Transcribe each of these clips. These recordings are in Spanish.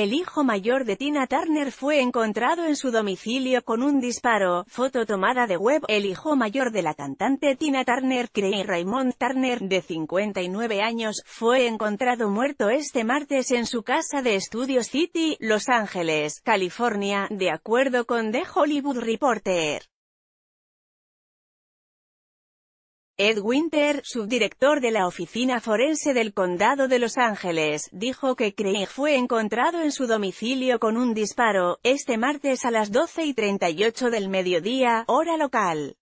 El hijo mayor de Tina Turner fue encontrado en su domicilio con un disparo. Foto tomada de web. El hijo mayor de la cantante Tina Turner, Craig Raymond Turner, de 59 años, fue encontrado muerto este martes en su casa de Studio City, Los Ángeles, California, de acuerdo con The Hollywood Reporter. Ed Winter, subdirector de la Oficina Forense del Condado de Los Ángeles, dijo que Craig fue encontrado en su domicilio con un disparo, este martes a las 12 y 38 del mediodía, hora local.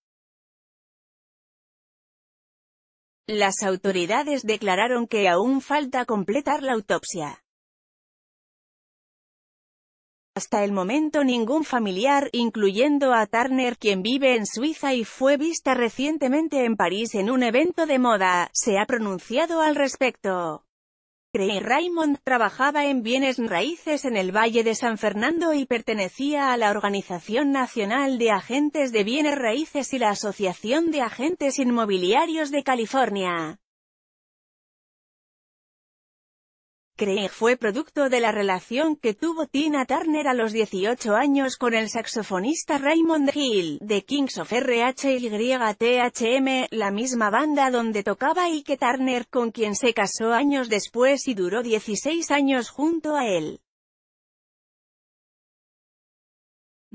Las autoridades declararon que aún falta completar la autopsia. Hasta el momento ningún familiar, incluyendo a Turner quien vive en Suiza y fue vista recientemente en París en un evento de moda, se ha pronunciado al respecto. Cray Raymond trabajaba en bienes raíces en el Valle de San Fernando y pertenecía a la Organización Nacional de Agentes de Bienes Raíces y la Asociación de Agentes Inmobiliarios de California. Craig fue producto de la relación que tuvo Tina Turner a los 18 años con el saxofonista Raymond Hill, de Kings of RHYTHM, la misma banda donde tocaba Ike Turner con quien se casó años después y duró 16 años junto a él.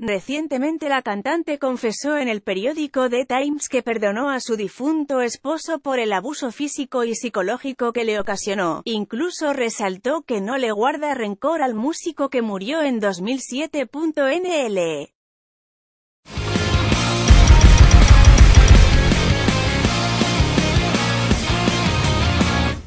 Recientemente la cantante confesó en el periódico The Times que perdonó a su difunto esposo por el abuso físico y psicológico que le ocasionó. Incluso resaltó que no le guarda rencor al músico que murió en 2007.